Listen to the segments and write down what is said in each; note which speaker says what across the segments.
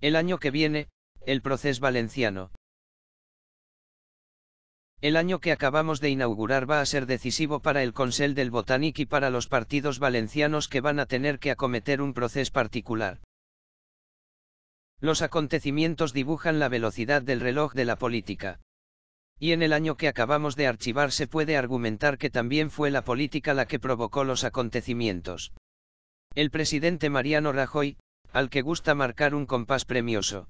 Speaker 1: El año que viene, el proceso valenciano. El año que acabamos de inaugurar va a ser decisivo para el Consell del Botanic y para los partidos valencianos que van a tener que acometer un proceso particular. Los acontecimientos dibujan la velocidad del reloj de la política. Y en el año que acabamos de archivar se puede argumentar que también fue la política la que provocó los acontecimientos. El presidente Mariano Rajoy, al que gusta marcar un compás premioso.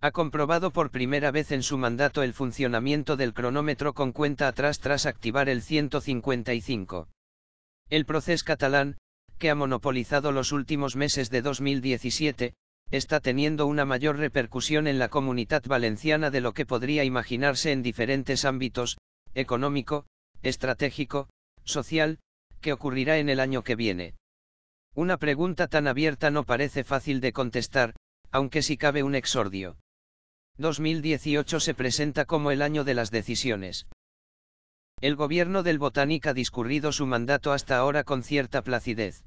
Speaker 1: Ha comprobado por primera vez en su mandato el funcionamiento del cronómetro con cuenta atrás tras activar el 155. El proceso catalán, que ha monopolizado los últimos meses de 2017, está teniendo una mayor repercusión en la comunidad valenciana de lo que podría imaginarse en diferentes ámbitos, económico, estratégico, social, que ocurrirá en el año que viene. Una pregunta tan abierta no parece fácil de contestar, aunque sí cabe un exordio. 2018 se presenta como el año de las decisiones. El gobierno del Botánic ha discurrido su mandato hasta ahora con cierta placidez.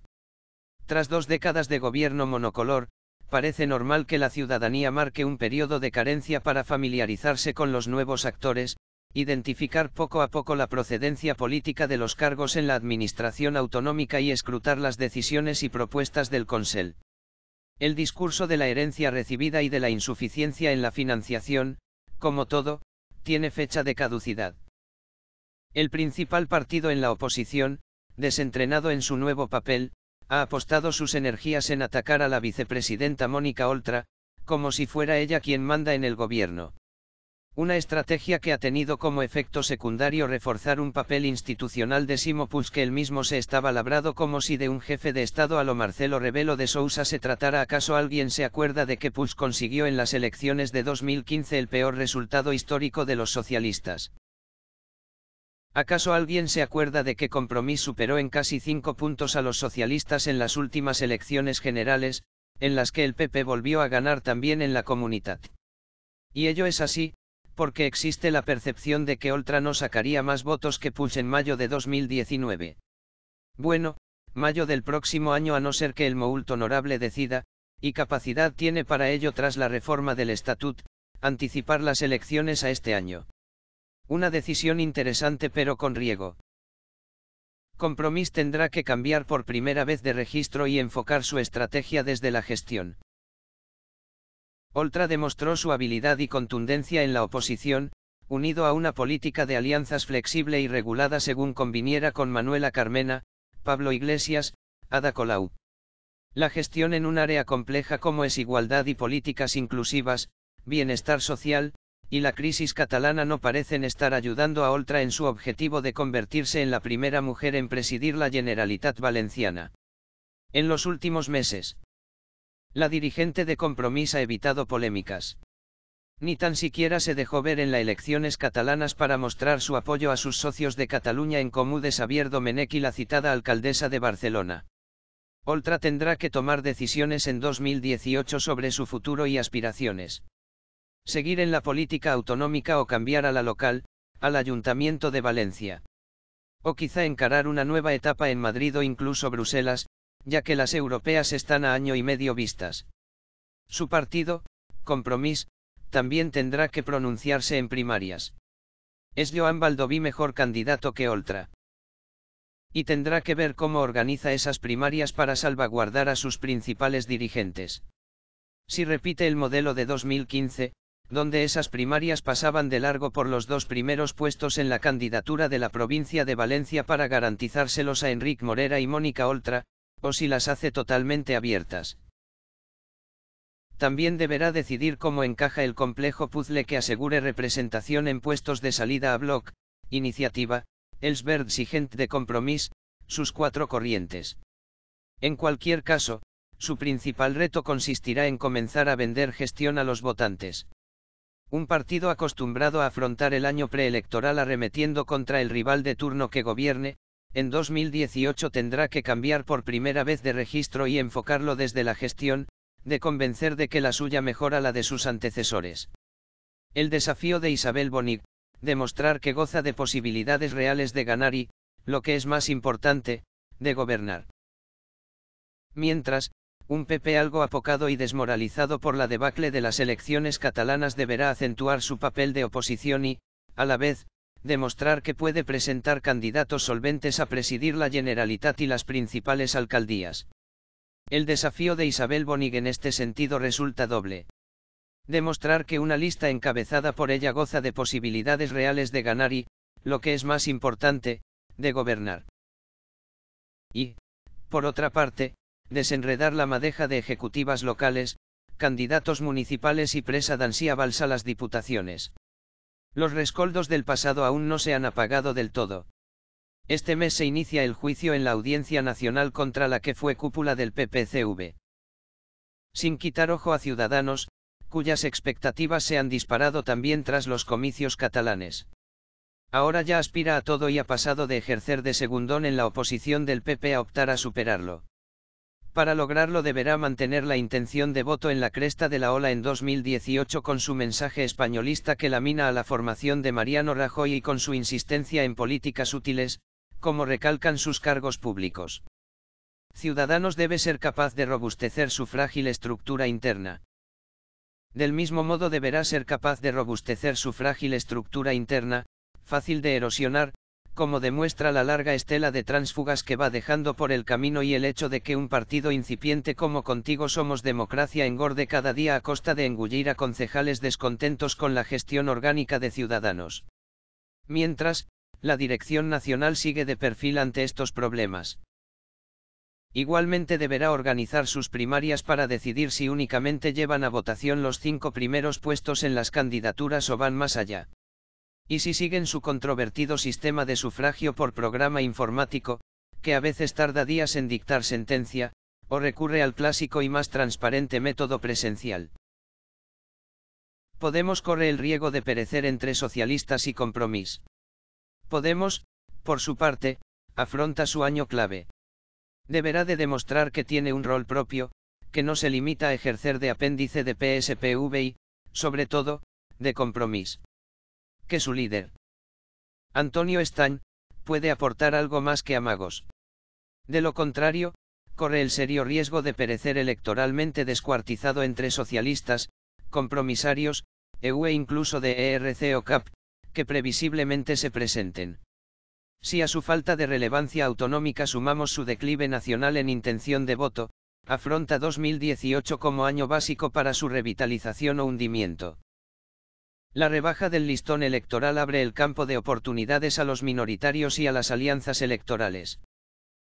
Speaker 1: Tras dos décadas de gobierno monocolor, parece normal que la ciudadanía marque un periodo de carencia para familiarizarse con los nuevos actores, identificar poco a poco la procedencia política de los cargos en la administración autonómica y escrutar las decisiones y propuestas del Consell. El discurso de la herencia recibida y de la insuficiencia en la financiación, como todo, tiene fecha de caducidad. El principal partido en la oposición, desentrenado en su nuevo papel, ha apostado sus energías en atacar a la vicepresidenta Mónica Oltra, como si fuera ella quien manda en el gobierno. Una estrategia que ha tenido como efecto secundario reforzar un papel institucional de Simo Pus que él mismo se estaba labrado como si de un jefe de Estado a lo Marcelo Revelo de Sousa se tratara. ¿Acaso alguien se acuerda de que Puls consiguió en las elecciones de 2015 el peor resultado histórico de los socialistas? ¿Acaso alguien se acuerda de que Compromís superó en casi cinco puntos a los socialistas en las últimas elecciones generales, en las que el PP volvió a ganar también en la comunidad? Y ello es así, porque existe la percepción de que Oltra no sacaría más votos que Pulse en mayo de 2019. Bueno, mayo del próximo año a no ser que el Moult honorable decida, y capacidad tiene para ello tras la reforma del estatut, anticipar las elecciones a este año. Una decisión interesante pero con riego. Compromís tendrá que cambiar por primera vez de registro y enfocar su estrategia desde la gestión. Oltra demostró su habilidad y contundencia en la oposición, unido a una política de alianzas flexible y regulada según conviniera con Manuela Carmena, Pablo Iglesias, Ada Colau. La gestión en un área compleja como es igualdad y políticas inclusivas, bienestar social, y la crisis catalana no parecen estar ayudando a Oltra en su objetivo de convertirse en la primera mujer en presidir la Generalitat Valenciana. En los últimos meses, la dirigente de Compromís ha evitado polémicas. Ni tan siquiera se dejó ver en las elecciones catalanas para mostrar su apoyo a sus socios de Cataluña en Comú de Xavier Domenech y la citada alcaldesa de Barcelona. Oltra tendrá que tomar decisiones en 2018 sobre su futuro y aspiraciones. Seguir en la política autonómica o cambiar a la local, al Ayuntamiento de Valencia. O quizá encarar una nueva etapa en Madrid o incluso Bruselas, ya que las europeas están a año y medio vistas. Su partido, Compromís, también tendrá que pronunciarse en primarias. Es Joan Baldoví mejor candidato que Oltra. Y tendrá que ver cómo organiza esas primarias para salvaguardar a sus principales dirigentes. Si repite el modelo de 2015, donde esas primarias pasaban de largo por los dos primeros puestos en la candidatura de la provincia de Valencia para garantizárselos a Enric Morera y Mónica Oltra, o si las hace totalmente abiertas. También deberá decidir cómo encaja el complejo puzzle que asegure representación en puestos de salida a block, iniciativa, Elsberg y de compromis, sus cuatro corrientes. En cualquier caso, su principal reto consistirá en comenzar a vender gestión a los votantes. Un partido acostumbrado a afrontar el año preelectoral arremetiendo contra el rival de turno que gobierne, en 2018 tendrá que cambiar por primera vez de registro y enfocarlo desde la gestión, de convencer de que la suya mejora la de sus antecesores. El desafío de Isabel Bonig, demostrar que goza de posibilidades reales de ganar y, lo que es más importante, de gobernar. Mientras, un PP algo apocado y desmoralizado por la debacle de las elecciones catalanas deberá acentuar su papel de oposición y, a la vez, demostrar que puede presentar candidatos solventes a presidir la Generalitat y las principales alcaldías. El desafío de Isabel Bonig en este sentido resulta doble. Demostrar que una lista encabezada por ella goza de posibilidades reales de ganar y, lo que es más importante, de gobernar. Y, por otra parte, desenredar la madeja de ejecutivas locales, candidatos municipales y presa Dancía balsa las diputaciones. Los rescoldos del pasado aún no se han apagado del todo. Este mes se inicia el juicio en la Audiencia Nacional contra la que fue cúpula del PPCV. Sin quitar ojo a ciudadanos, cuyas expectativas se han disparado también tras los comicios catalanes. Ahora ya aspira a todo y ha pasado de ejercer de segundón en la oposición del PP a optar a superarlo. Para lograrlo deberá mantener la intención de voto en la cresta de la ola en 2018 con su mensaje españolista que lamina a la formación de Mariano Rajoy y con su insistencia en políticas útiles, como recalcan sus cargos públicos. Ciudadanos debe ser capaz de robustecer su frágil estructura interna. Del mismo modo deberá ser capaz de robustecer su frágil estructura interna, fácil de erosionar, como demuestra la larga estela de tránsfugas que va dejando por el camino y el hecho de que un partido incipiente como Contigo Somos Democracia engorde cada día a costa de engullir a concejales descontentos con la gestión orgánica de ciudadanos. Mientras, la Dirección Nacional sigue de perfil ante estos problemas. Igualmente deberá organizar sus primarias para decidir si únicamente llevan a votación los cinco primeros puestos en las candidaturas o van más allá y si siguen su controvertido sistema de sufragio por programa informático, que a veces tarda días en dictar sentencia, o recurre al clásico y más transparente método presencial. Podemos corre el riesgo de perecer entre socialistas y compromis. Podemos, por su parte, afronta su año clave. Deberá de demostrar que tiene un rol propio, que no se limita a ejercer de apéndice de PSPV y, sobre todo, de compromiso que su líder. Antonio Stein, puede aportar algo más que amagos. De lo contrario, corre el serio riesgo de perecer electoralmente descuartizado entre socialistas, compromisarios, EU e incluso de ERC o CAP, que previsiblemente se presenten. Si a su falta de relevancia autonómica sumamos su declive nacional en intención de voto, afronta 2018 como año básico para su revitalización o hundimiento. La rebaja del listón electoral abre el campo de oportunidades a los minoritarios y a las alianzas electorales.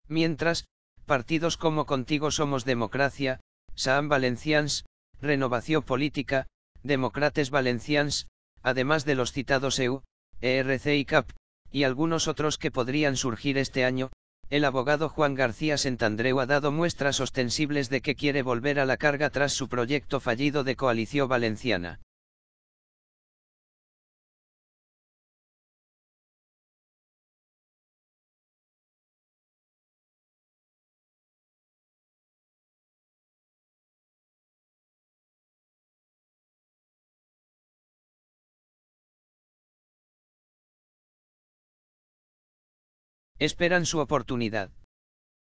Speaker 1: Mientras, partidos como Contigo Somos Democracia, Saam Valencians, Renovación Política, Democrates Valencians, además de los citados EU, ERC y CAP, y algunos otros que podrían surgir este año, el abogado Juan García Santandreu ha dado muestras ostensibles de que quiere volver a la carga tras su proyecto fallido de coalición valenciana. Esperan su oportunidad.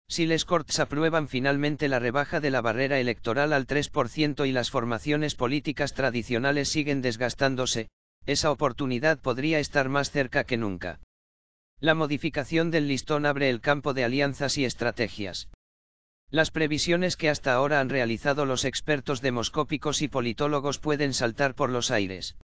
Speaker 1: Si les cortes aprueban finalmente la rebaja de la barrera electoral al 3% y las formaciones políticas tradicionales siguen desgastándose, esa oportunidad podría estar más cerca que nunca. La modificación del listón abre el campo de alianzas y estrategias. Las previsiones que hasta ahora han realizado los expertos demoscópicos y politólogos pueden saltar por los aires.